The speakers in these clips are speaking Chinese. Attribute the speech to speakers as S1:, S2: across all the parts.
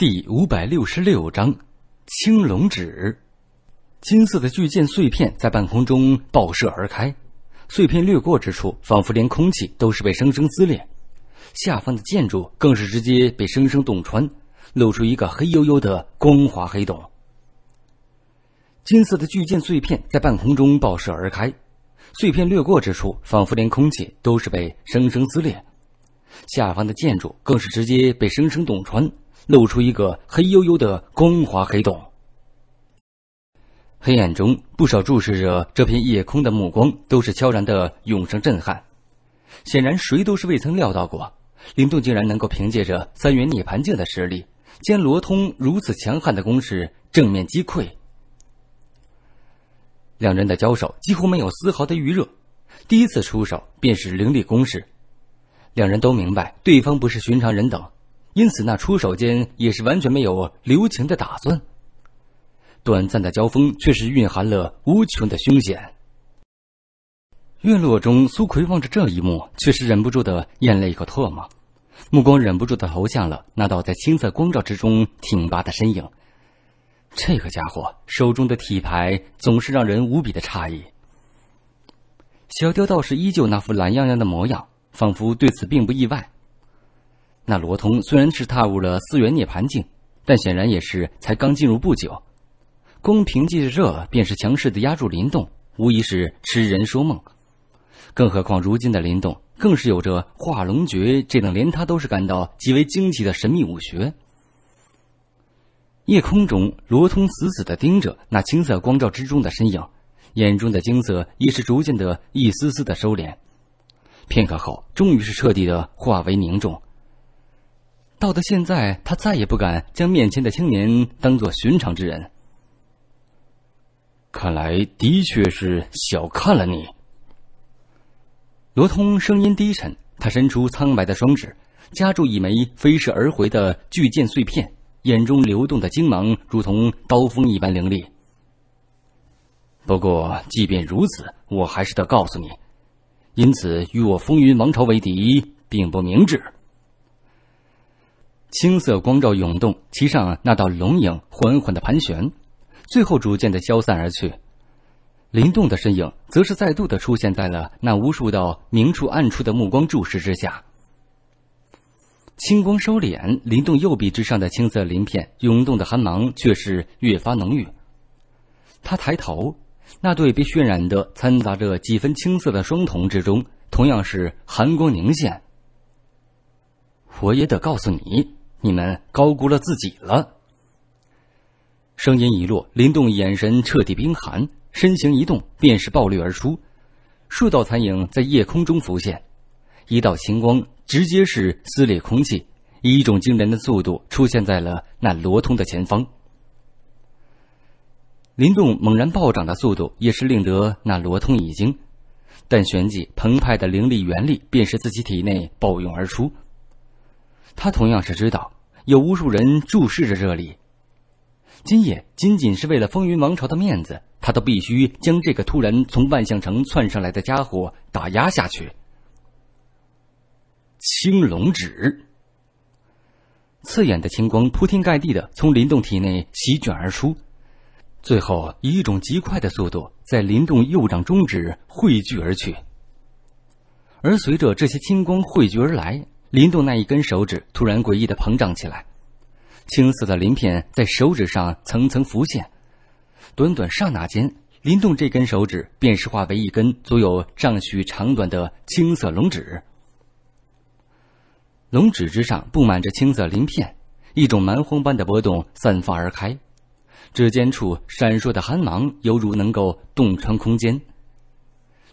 S1: 第五百六十六章，青龙指。金色的巨剑碎片在半空中爆射而开，碎片掠过之处，仿佛连空气都是被生生撕裂；下方的建筑更是直接被生生洞穿，露出一个黑黝黝的光滑黑洞。金色的巨剑碎片在半空中爆射而开，碎片掠过之处，仿佛连空气都是被生生撕裂；下方的建筑更是直接被生生洞穿。露出一个黑黝黝的光滑黑洞。黑暗中，不少注视着这片夜空的目光都是悄然的涌上震撼。显然，谁都是未曾料到过，林动竟然能够凭借着三元涅槃境的实力，将罗通如此强悍的攻势正面击溃。两人的交手几乎没有丝毫的余热，第一次出手便是凌厉攻势。两人都明白，对方不是寻常人等。因此，那出手间也是完全没有留情的打算。短暂的交锋却是蕴含了无穷的凶险。院落中，苏奎望着这一幕，却是忍不住的咽了一口唾沫，目光忍不住的投向了那道在青色光照之中挺拔的身影。这个家伙手中的体牌总是让人无比的诧异。小雕道士依旧那副懒洋洋的模样，仿佛对此并不意外。那罗通虽然是踏入了四元涅盘境，但显然也是才刚进入不久。光凭借着这，便是强势的压住林动，无疑是痴人说梦。更何况如今的林动，更是有着化龙诀这等连他都是感到极为惊奇的神秘武学。夜空中，罗通死死的盯着那青色光照之中的身影，眼中的惊色也是逐渐的一丝丝的收敛。片刻后，终于是彻底的化为凝重。到的现在，他再也不敢将面前的青年当做寻常之人。看来的确是小看了你。罗通声音低沉，他伸出苍白的双指，夹住一枚飞射而回的巨剑碎片，眼中流动的精芒如同刀锋一般凌厉。不过，即便如此，我还是得告诉你，因此与我风云王朝为敌，并不明智。青色光照涌动，其上那道龙影缓缓的盘旋，最后逐渐的消散而去。林动的身影则是再度的出现在了那无数道明处暗处的目光注视之下。青光收敛，林动右臂之上的青色鳞片涌动的寒芒却是越发浓郁。他抬头，那对被渲染的掺杂着几分青色的双瞳之中，同样是寒光凝现。我也得告诉你。你们高估了自己了。声音一落，林动眼神彻底冰寒，身形一动，便是暴掠而出，数道残影在夜空中浮现，一道星光直接是撕裂空气，以一种惊人的速度出现在了那罗通的前方。林动猛然暴涨的速度，也是令得那罗通一惊，但旋即澎湃的灵力元力便是自己体内暴涌而出。他同样是知道，有无数人注视着这里。今夜仅仅是为了风云王朝的面子，他都必须将这个突然从万象城窜上来的家伙打压下去。青龙指，刺眼的青光铺天盖地的从林动体内席卷而出，最后以一种极快的速度在林动右掌中指汇聚而去。而随着这些青光汇聚而来。林动那一根手指突然诡异的膨胀起来，青色的鳞片在手指上层层浮现。短短刹那间，林动这根手指便是化为一根足有丈许长短的青色龙指。龙指之上布满着青色鳞片，一种蛮荒般的波动散发而开，指尖处闪烁的寒芒犹如能够洞穿空间。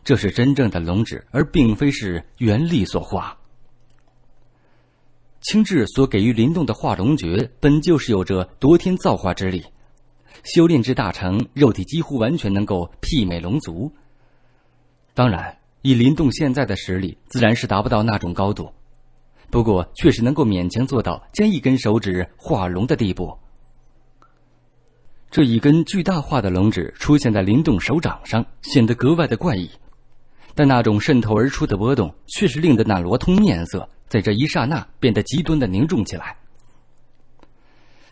S1: 这是真正的龙指，而并非是元力所化。青雉所给予林动的化龙诀，本就是有着夺天造化之力，修炼至大成，肉体几乎完全能够媲美龙族。当然，以林动现在的实力，自然是达不到那种高度，不过确实能够勉强做到将一根手指化龙的地步。这一根巨大化的龙指出现在林动手掌上，显得格外的怪异，但那种渗透而出的波动，却是令得那罗通面色。在这一刹那，变得极端的凝重起来。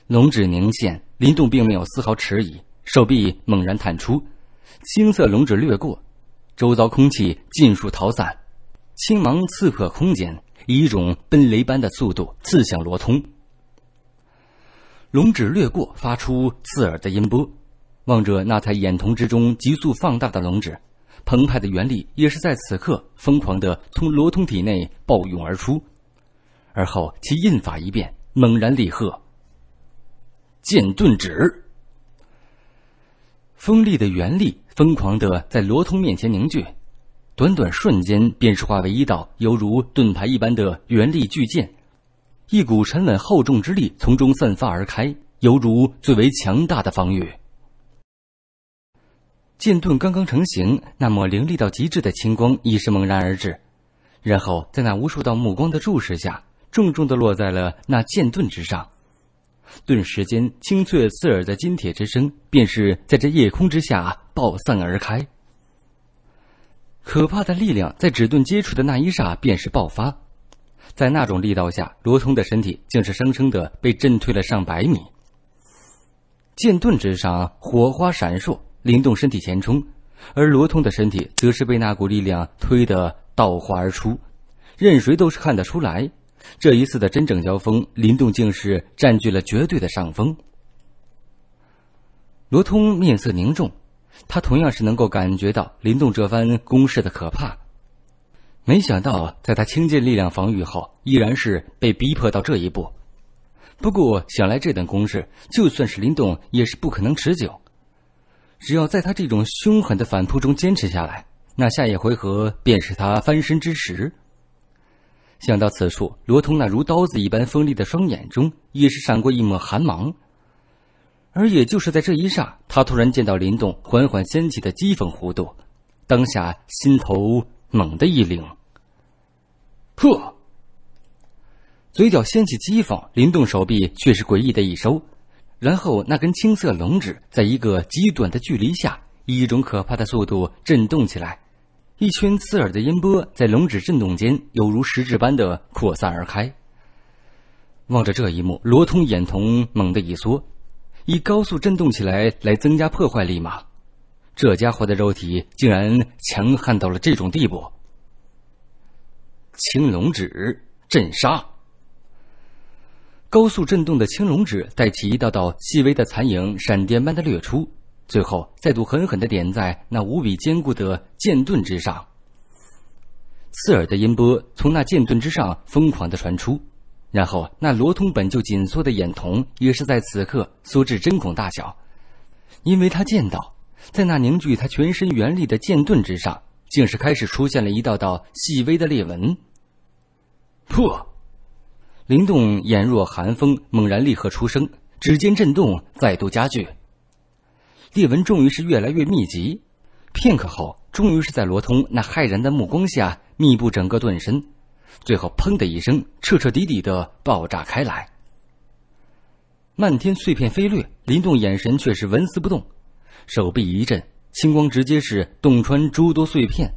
S1: 龙指凝现，林动并没有丝毫迟疑，手臂猛然探出，青色龙指掠过，周遭空气尽数逃散，青芒刺破空间，以一种奔雷般的速度刺向罗通。龙指掠过，发出刺耳的音波，望着那在眼瞳之中急速放大的龙指。澎湃的元力也是在此刻疯狂的从罗通体内暴涌而出，而后其印法一变，猛然厉喝：“剑盾指！”锋利的原力疯狂的在罗通面前凝聚，短短瞬间便是化为一道犹如盾牌一般的元力巨剑，一股沉稳厚重之力从中散发而开，犹如最为强大的防御。剑盾刚刚成型，那抹凌厉到极致的青光已是猛然而至，然后在那无数道目光的注视下，重重的落在了那剑盾之上。顿时间，清脆刺耳的金铁之声便是在这夜空之下爆散而开。可怕的力量在纸盾接触的那一刹便是爆发，在那种力道下，罗通的身体竟是生生的被震退了上百米。剑盾之上火花闪烁。林动身体前冲，而罗通的身体则是被那股力量推得倒滑而出。任谁都是看得出来，这一次的真正交锋，林动竟是占据了绝对的上风。罗通面色凝重，他同样是能够感觉到林动这番攻势的可怕。没想到，在他倾尽力量防御后，依然是被逼迫到这一步。不过，想来这等攻势，就算是林动，也是不可能持久。只要在他这种凶狠的反扑中坚持下来，那下一回合便是他翻身之时。想到此处，罗通那如刀子一般锋利的双眼中，也是闪过一抹寒芒。而也就是在这一刹，他突然见到林动缓缓掀起的讥讽弧度，当下心头猛地一凛。破！嘴角掀起讥讽，林动手臂却是诡异的一收。然后，那根青色龙指在一个极短的距离下，以一种可怕的速度震动起来，一圈刺耳的音波在龙指震动间，犹如实质般的扩散而开。望着这一幕，罗通眼瞳猛地一缩：以高速震动起来来增加破坏力吗？这家伙的肉体竟然强悍到了这种地步！青龙指震杀。高速震动的青龙指带起一道道细微的残影，闪电般的掠出，最后再度狠狠的点在那无比坚固的剑盾之上。刺耳的音波从那剑盾之上疯狂的传出，然后那罗通本就紧缩的眼瞳也是在此刻缩至针孔大小，因为他见到，在那凝聚他全身元力的剑盾之上，竟是开始出现了一道道细微的裂纹。破！林动眼若寒风，猛然立刻出声，指尖震动再度加剧，裂纹终于是越来越密集。片刻后，终于是在罗通那骇然的目光下，密布整个盾身，最后“砰”的一声，彻彻底底的爆炸开来。漫天碎片飞掠，林动眼神却是纹丝不动，手臂一震，青光直接是洞穿诸多碎片，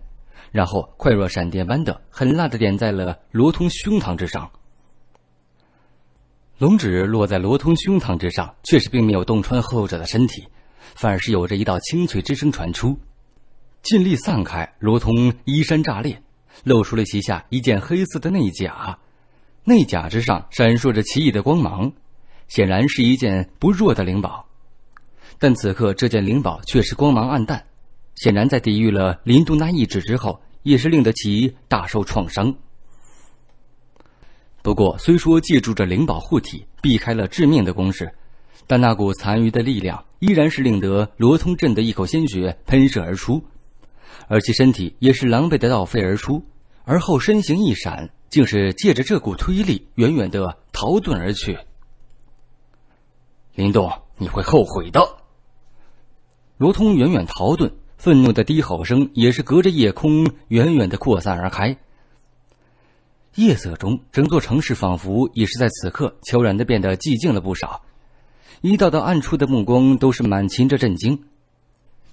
S1: 然后快若闪电般的狠辣的点在了罗通胸膛之上。龙指落在罗通胸膛之上，却是并没有洞穿后者的身体，反而是有着一道清脆之声传出，劲力散开，罗通衣衫炸裂，露出了旗下一件黑色的内甲。内甲之上闪烁着奇异的光芒，显然是一件不弱的灵宝。但此刻这件灵宝却是光芒暗淡，显然在抵御了林都那一指之后，也是令得其大受创伤。不过虽说借助着灵宝护体，避开了致命的攻势，但那股残余的力量依然是令得罗通震得一口鲜血喷射而出，而其身体也是狼狈的倒飞而出，而后身形一闪，竟是借着这股推力远远的逃遁而去。林动，你会后悔的！罗通远远逃遁，愤怒的低吼声也是隔着夜空远远的扩散而开。夜色中，整座城市仿佛也是在此刻悄然的变得寂静了不少。一道道暗处的目光都是满噙着震惊。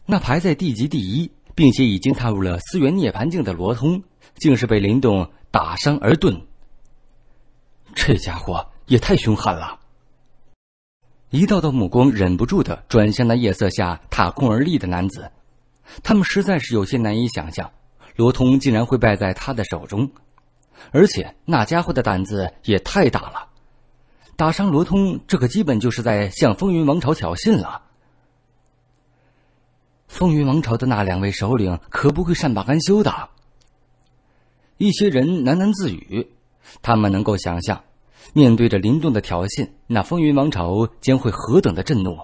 S1: 那排在地级第一，并且已经踏入了思源涅盘境的罗通，竟是被林动打伤而遁。这家伙也太凶悍了！一道道目光忍不住的转向那夜色下踏空而立的男子，他们实在是有些难以想象，罗通竟然会败在他的手中。而且那家伙的胆子也太大了，打伤罗通，这可基本就是在向风云王朝挑衅了。风云王朝的那两位首领可不会善罢甘休的。一些人喃喃自语，他们能够想象，面对着林动的挑衅，那风云王朝将会何等的震怒。